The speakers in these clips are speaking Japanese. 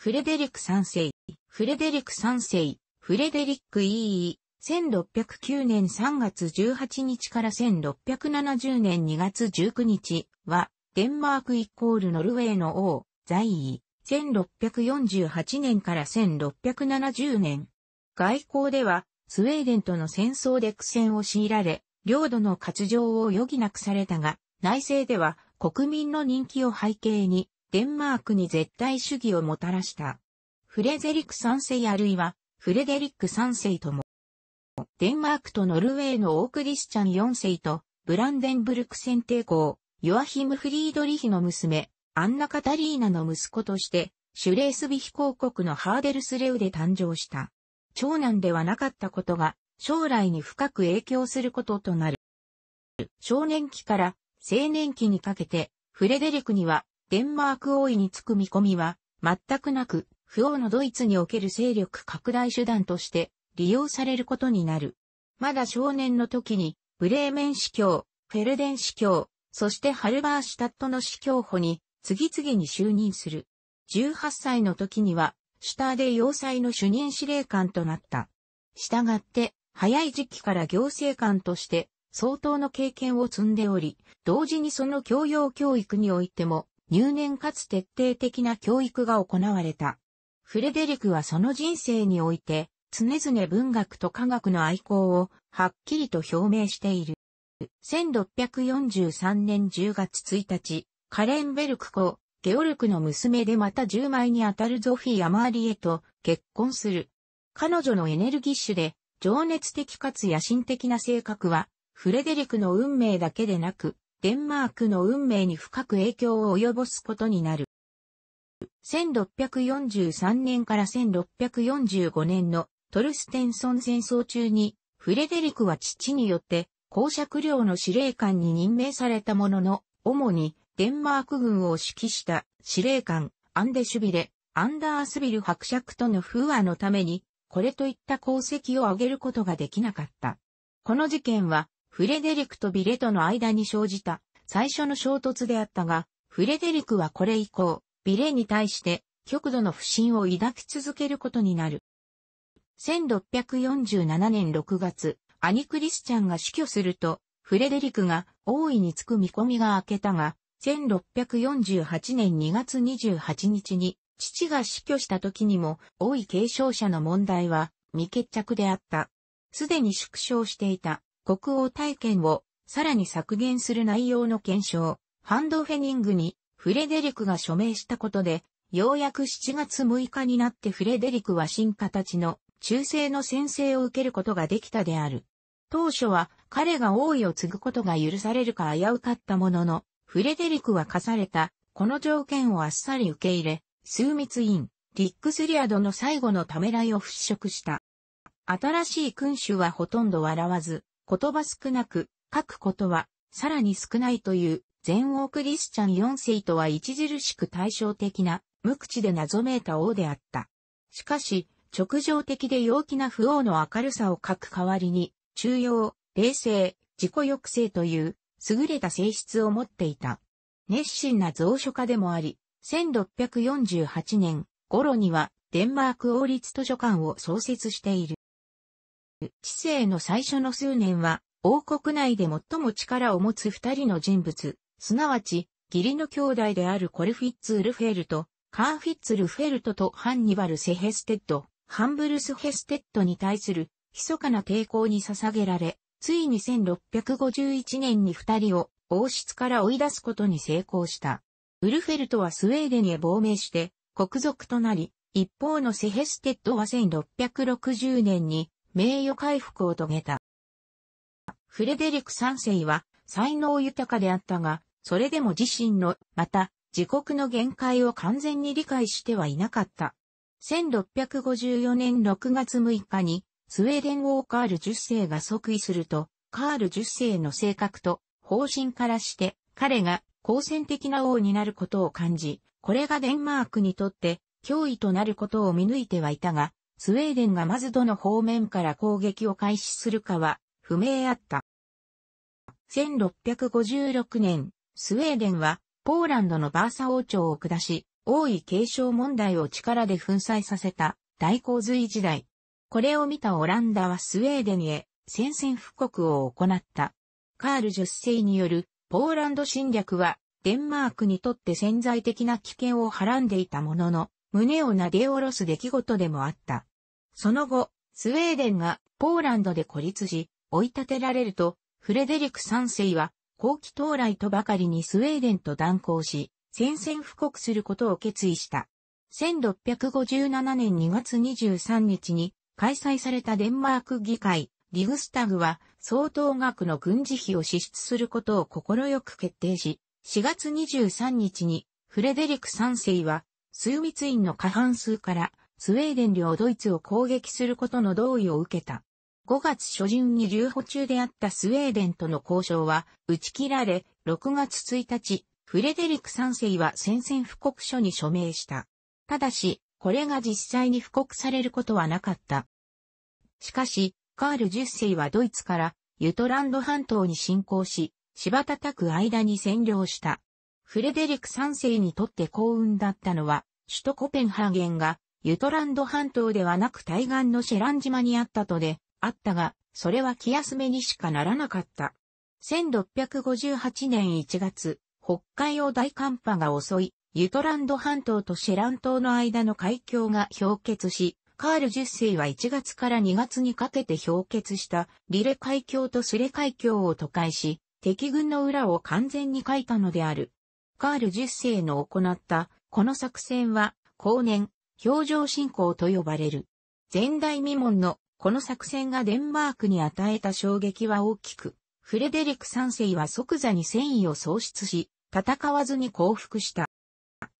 フレデリック三世、フレデリック三世、フレデリック E.E. 1609年3月18日から1670年2月19日は、デンマークイコールノルウェーの王、在位、1648年から1670年。外交では、スウェーデンとの戦争で苦戦を強いられ、領土の割譲を余儀なくされたが、内政では国民の人気を背景に、デンマークに絶対主義をもたらした。フレゼリック三世あるいは、フレデリック三世とも、デンマークとノルウェーのオークリスチャン四世と、ブランデンブルク選帝公、ヨアヒム・フリードリヒの娘、アンナ・カタリーナの息子として、シュレースビヒ公国のハーデルスレウで誕生した。長男ではなかったことが、将来に深く影響することとなる。少年期から青年期にかけて、フレデリクにはデンマーク王位につく見込みは、全くなく、不王のドイツにおける勢力拡大手段として利用されることになる。まだ少年の時に、ブレーメン司教、フェルデン司教、そしてハルバーシュタットの司教補に次々に就任する。18歳の時には、シュターで要塞の主任司令官となった。したがって、早い時期から行政官として相当の経験を積んでおり、同時にその教養教育においても入念かつ徹底的な教育が行われた。フレデリクはその人生において、常々文学と科学の愛好をはっきりと表明している。1643年10月1日、カレンベルク公、ゲオルクの娘でまた10枚にあたるゾフィー・アマーリエと結婚する。彼女のエネルギッシュで情熱的かつ野心的な性格は、フレデリクの運命だけでなく、デンマークの運命に深く影響を及ぼすことになる。1643年から1645年のトルステンソン戦争中に、フレデリクは父によって公爵領の司令官に任命されたものの、主にデンマーク軍を指揮した司令官アンデシュビレ、アンダースビル伯爵との不和のために、これといった功績を挙げることができなかった。この事件はフレデリクとビレとの間に生じた最初の衝突であったが、フレデリクはこれ以降、ビレに対して極度の不信を抱き続けることになる。1647年6月、アニクリスチャンが死去すると、フレデリクが大いにつく見込みが明けたが、1648年2月28日に父が死去した時にも、王位継承者の問題は未決着であった。すでに縮小していた国王体験をさらに削減する内容の検証、ハンドフェニングにフレデリクが署名したことで、ようやく7月6日になってフレデリクは新ちの中世の先誓を受けることができたである。当初は彼が王位を継ぐことが許されるか危うかったものの、フレデリクは課された、この条件をあっさり受け入れ、数密院、リックスリアドの最後のためらいを払拭した。新しい君主はほとんど笑わず、言葉少なく、書くことは、さらに少ないという、全王クリスチャン4世とは著しく対照的な、無口で謎めいた王であった。しかし、直情的で陽気な不王の明るさを書く代わりに、中庸、冷静、自己抑制という、優れた性質を持っていた。熱心な蔵書家でもあり、1648年頃にはデンマーク王立図書館を創設している。知性の最初の数年は、王国内で最も力を持つ二人の人物、すなわち、義理の兄弟であるコルフィッツ・ルフェルト、カーフィッツ・ルフェルトとハンニバル・セヘステッド、ハンブルス・ヘステッドに対する、密かな抵抗に捧げられ、ついに1651年に二人を王室から追い出すことに成功した。ウルフェルトはスウェーデンへ亡命して、国賊となり、一方のセヘステッドは1660年に名誉回復を遂げた。フレデリク三世は才能豊かであったが、それでも自身の、また、自国の限界を完全に理解してはいなかった。1654年6月6日に、スウェーデン王カール10世が即位すると、カール10世の性格と方針からして、彼が好戦的な王になることを感じ、これがデンマークにとって脅威となることを見抜いてはいたが、スウェーデンがまずどの方面から攻撃を開始するかは不明あった。1656年、スウェーデンはポーランドのバーサ王朝を下し、王位継承問題を力で粉砕させた大洪水時代。これを見たオランダはスウェーデンへ宣戦布告を行った。カール十世によるポーランド侵略はデンマークにとって潜在的な危険をはらんでいたものの、胸をなで下ろす出来事でもあった。その後、スウェーデンがポーランドで孤立し、追い立てられると、フレデリク三世は、後期到来とばかりにスウェーデンと断交し、宣戦布告することを決意した。1657年2月23日に開催されたデンマーク議会、リグスタグは相当額の軍事費を支出することを快く決定し、4月23日にフレデリク3世は、数密院の過半数からスウェーデン領ドイツを攻撃することの同意を受けた。5月初旬に留保中であったスウェーデンとの交渉は打ち切られ、6月1日、フレデリク3世は宣戦布告書に署名した。ただし、これが実際に布告されることはなかった。しかし、カール10世はドイツからユトランド半島に侵攻し、柴叩く間に占領した。フレデリク3世にとって幸運だったのは、首都コペンハーゲンがユトランド半島ではなく対岸のシェラン島にあったとで、あったが、それは気休めにしかならなかった。1658年1月、北海を大寒波が襲い、ユトランド半島とシェラン島の間の海峡が氷結し、カール10世は1月から2月にかけて氷結したリレ海峡とスレ海峡を都会し、敵軍の裏を完全に書いたのである。カール10世の行ったこの作戦は後年表情信仰と呼ばれる。前代未聞のこの作戦がデンマークに与えた衝撃は大きく、フレデリク三世は即座に戦意を喪失し、戦わずに降伏した。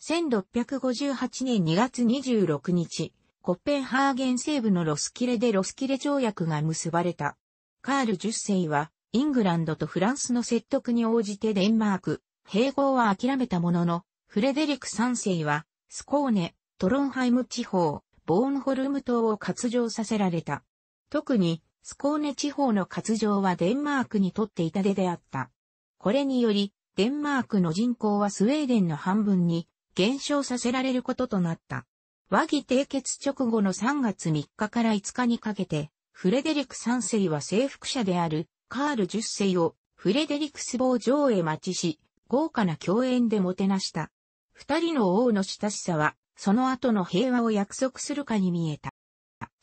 1658年2月26日、コッペンハーゲン西部のロスキレでロスキレ条約が結ばれた。カール10世は、イングランドとフランスの説得に応じてデンマーク、併合は諦めたものの、フレデリク3世は、スコーネ、トロンハイム地方、ボーンホルム島を割譲させられた。特に、スコーネ地方の割譲はデンマークにとって痛手であった。これにより、デンマークの人口はスウェーデンの半分に減少させられることとなった。和議締結直後の3月3日から5日にかけて、フレデリク3世は征服者であるカール10世をフレデリクス坊城へ待ちし、豪華な共演でもてなした。二人の王の親しさはその後の平和を約束するかに見えた。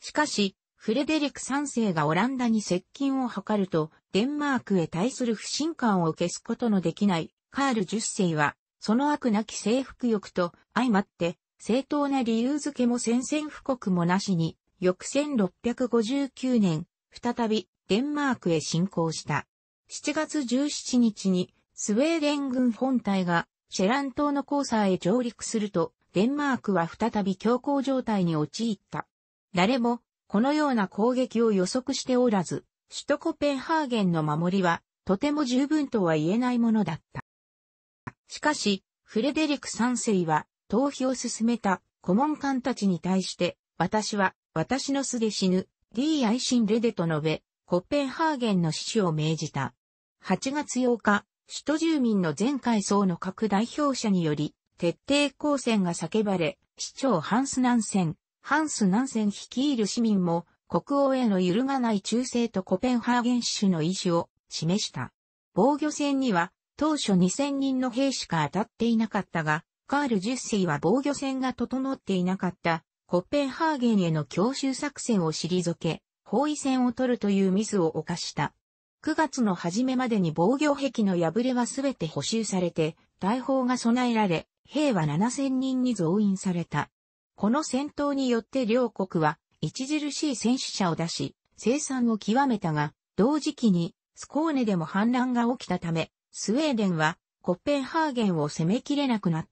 しかし、フレデリク3世がオランダに接近を図ると、デンマークへ対する不信感を消すことのできないカール10世は、その悪なき征服欲と相まって、正当な理由付けも宣戦布告もなしに、翌1659年、再びデンマークへ侵攻した。7月17日にスウェーデン軍本隊がシェラン島のサーへ上陸すると、デンマークは再び強行状態に陥った。誰も、このような攻撃を予測しておらず、首都コペンハーゲンの守りは、とても十分とは言えないものだった。しかし、フレデリク三世は、逃避を進めた顧問官たちに対して、私は、私の巣で死ぬ、D シン・レデと述べ、コペンハーゲンの死を命じた。8月8日、首都住民の前回層の各代表者により、徹底抗戦が叫ばれ、市長ハンスナンセン、ハンスナンセン率いる市民も国王への揺るがない忠誠とコペンハーゲン市の意思を示した。防御戦には当初2000人の兵しか当たっていなかったが、カール10世は防御戦が整っていなかったコペンハーゲンへの強襲作戦を退け、包囲戦を取るというミスを犯した。9月の初めまでに防御壁の破れはすべて補修されて、大砲が備えられ、兵は7000人に増員された。この戦闘によって両国は著しい戦死者を出し、生産を極めたが、同時期にスコーネでも反乱が起きたため、スウェーデンはコッペンハーゲンを攻めきれなくなっ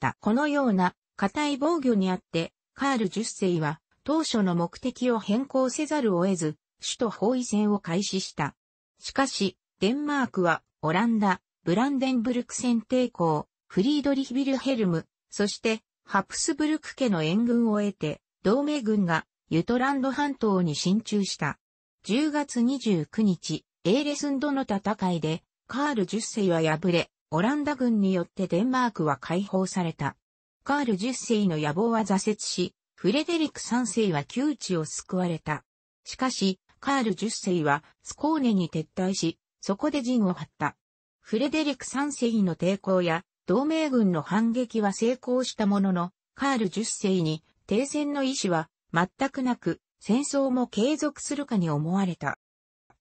た。このような固い防御にあって、カール10世は当初の目的を変更せざるを得ず、首都包囲戦を開始した。しかし、デンマークはオランダ、ブランデンブルク戦抵抗、フリードリヒ・ビルヘルム、そして、ハプスブルク家の援軍を得て、同盟軍がユトランド半島に進駐した。10月29日、エーレスンドの戦いで、カール10世は敗れ、オランダ軍によってデンマークは解放された。カール10世の野望は挫折し、フレデリク3世は窮地を救われた。しかし、カール10世はスコーネに撤退し、そこで陣を張った。フレデリク3世の抵抗や同盟軍の反撃は成功したものの、カール10世に停戦の意思は全くなく、戦争も継続するかに思われた。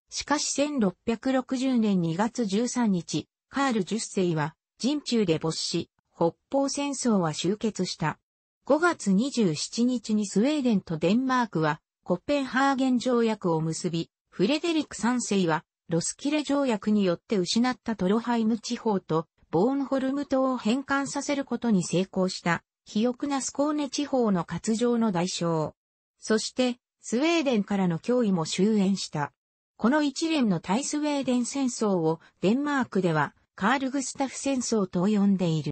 しかし1660年2月13日、カール10世は人中で没し、北方戦争は終結した。5月27日にスウェーデンとデンマークはコペンハーゲン条約を結び、フレデリック3世はロスキレ条約によって失ったトロハイム地方とボーンホルム島を返還させることに成功した、肥沃なスコーネ地方の活情の代償。そして、スウェーデンからの脅威も終焉した。この一連の対スウェーデン戦争をデンマークではカール・グスタフ戦争と呼んでいる。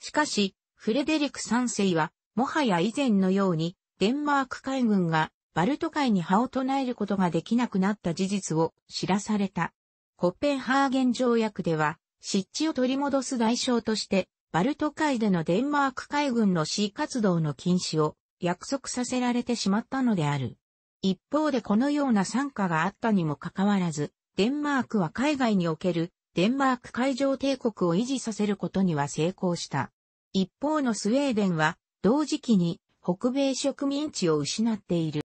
しかし、フレデリク三世は、もはや以前のように、デンマーク海軍がバルト海に歯を唱えることができなくなった事実を知らされた。コッペンハーゲン条約では、湿地を取り戻す代償として、バルト海でのデンマーク海軍の C 活動の禁止を約束させられてしまったのである。一方でこのような参加があったにもかかわらず、デンマークは海外におけるデンマーク海上帝国を維持させることには成功した。一方のスウェーデンは同時期に北米植民地を失っている。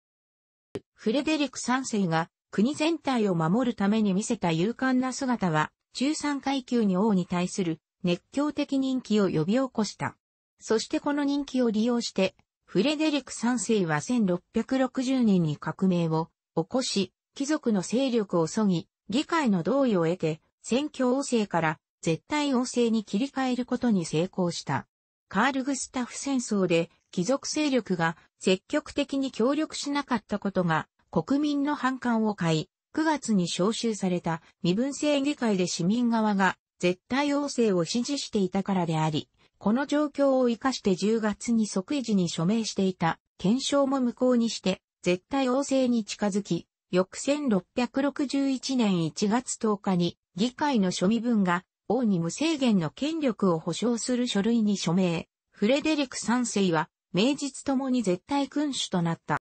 フレデリック3世が国全体を守るために見せた勇敢な姿は中産階級に王に対する熱狂的人気を呼び起こした。そしてこの人気を利用して、フレデリク3世は1660年に革命を起こし、貴族の勢力をそぎ、議会の同意を得て、選挙王政から絶対王政に切り替えることに成功した。カール・グスタフ戦争で貴族勢力が積極的に協力しなかったことが国民の反感を買い、9月に招集された身分制議会で市民側が絶対王政を支持していたからであり、この状況を活かして10月に即位時に署名していた検証も無効にして絶対王政に近づき、翌1661年1月10日に議会の庶民分が王に無制限の権力を保障する書類に署名、フレデリク3世は名実ともに絶対君主となった。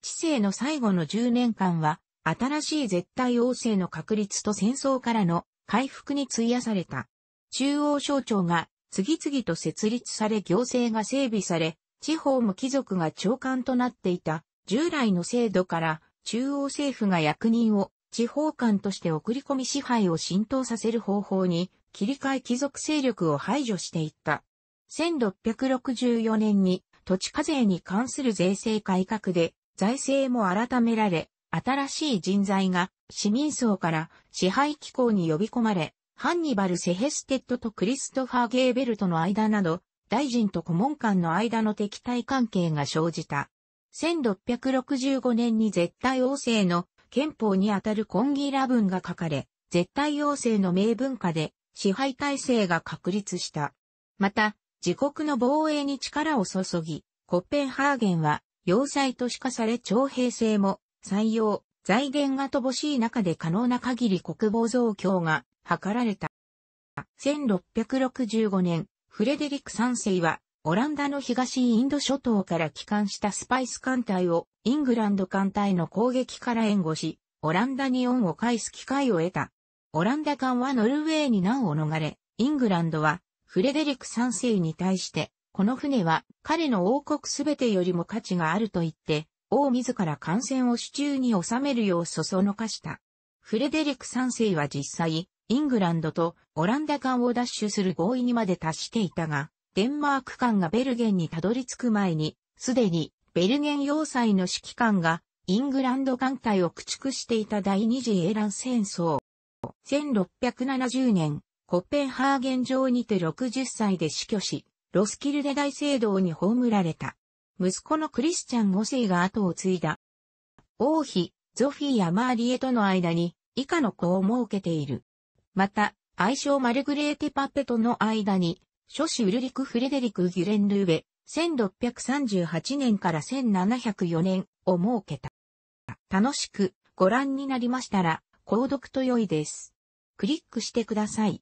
知性の最後の10年間は新しい絶対王政の確立と戦争からの回復に費やされた。中央省庁が次々と設立され行政が整備され、地方も貴族が長官となっていた従来の制度から中央政府が役人を地方官として送り込み支配を浸透させる方法に切り替え貴族勢力を排除していった。1664年に土地課税に関する税制改革で財政も改められ、新しい人材が市民層から支配機構に呼び込まれ、ハンニバル・セヘステッドとクリストファー・ゲーベルトの間など、大臣と顧問官の間の敵対関係が生じた。1665年に絶対王政の憲法にあたるコンギラ文が書かれ、絶対王政の名文化で支配体制が確立した。また、自国の防衛に力を注ぎ、コッペンハーゲンは要塞とし化され徴兵制も採用、財源が乏しい中で可能な限り国防増強が図られた。1665年、フレデリック3世は、オランダの東インド諸島から帰還したスパイス艦隊を、イングランド艦隊の攻撃から援護し、オランダに恩を返す機会を得た。オランダ艦はノルウェーに難を逃れ、イングランドは、フレデリック3世に対して、この船は彼の王国すべてよりも価値があると言って、王自ら感染を手中に収めるようそそのかした。フレデリク3世は実際、イングランドとオランダ間を奪取する合意にまで達していたが、デンマーク間がベルゲンにたどり着く前に、すでにベルゲン要塞の指揮官がイングランド艦隊を駆逐していた第二次英ン戦争。1670年、コッペンハーゲン城にて60歳で死去し、ロスキルデ大聖堂に葬られた。息子のクリスチャン5世が後を継いだ。王妃、ゾフィーやマーリエとの間に以下の子を設けている。また、愛称マルグレーテ・パッペとの間に、諸子ウルリク・フレデリク・ギュレン・ルーベ、1638年から1704年を設けた。楽しくご覧になりましたら、購読と良いです。クリックしてください。